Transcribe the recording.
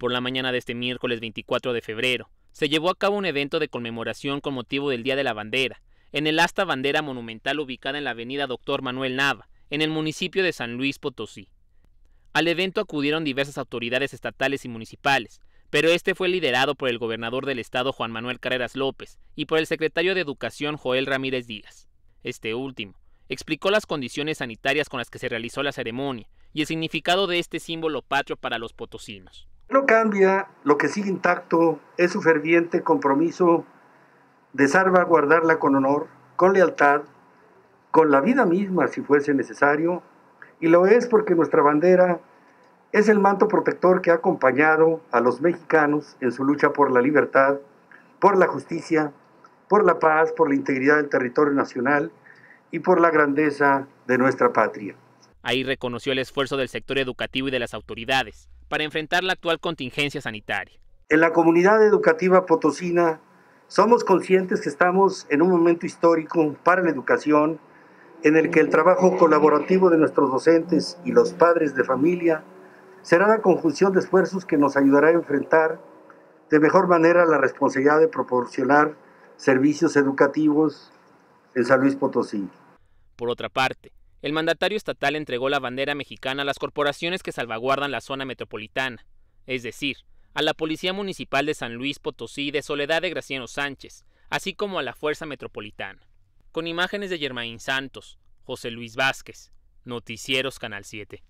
por la mañana de este miércoles 24 de febrero, se llevó a cabo un evento de conmemoración con motivo del Día de la Bandera, en el asta bandera monumental ubicada en la avenida Doctor Manuel Nava, en el municipio de San Luis Potosí. Al evento acudieron diversas autoridades estatales y municipales, pero este fue liderado por el gobernador del estado Juan Manuel Carreras López y por el secretario de Educación Joel Ramírez Díaz. Este último explicó las condiciones sanitarias con las que se realizó la ceremonia y el significado de este símbolo patrio para los potosinos no cambia, lo que sigue intacto es su ferviente compromiso de salvaguardarla con honor, con lealtad, con la vida misma si fuese necesario, y lo es porque nuestra bandera es el manto protector que ha acompañado a los mexicanos en su lucha por la libertad, por la justicia, por la paz, por la integridad del territorio nacional y por la grandeza de nuestra patria. Ahí reconoció el esfuerzo del sector educativo y de las autoridades para enfrentar la actual contingencia sanitaria. En la comunidad educativa potosina somos conscientes que estamos en un momento histórico para la educación en el que el trabajo colaborativo de nuestros docentes y los padres de familia será la conjunción de esfuerzos que nos ayudará a enfrentar de mejor manera la responsabilidad de proporcionar servicios educativos en San Luis Potosí. Por otra parte, el mandatario estatal entregó la bandera mexicana a las corporaciones que salvaguardan la zona metropolitana, es decir, a la Policía Municipal de San Luis Potosí de Soledad de Graciano Sánchez, así como a la Fuerza Metropolitana. Con imágenes de Germain Santos, José Luis Vázquez, Noticieros Canal 7.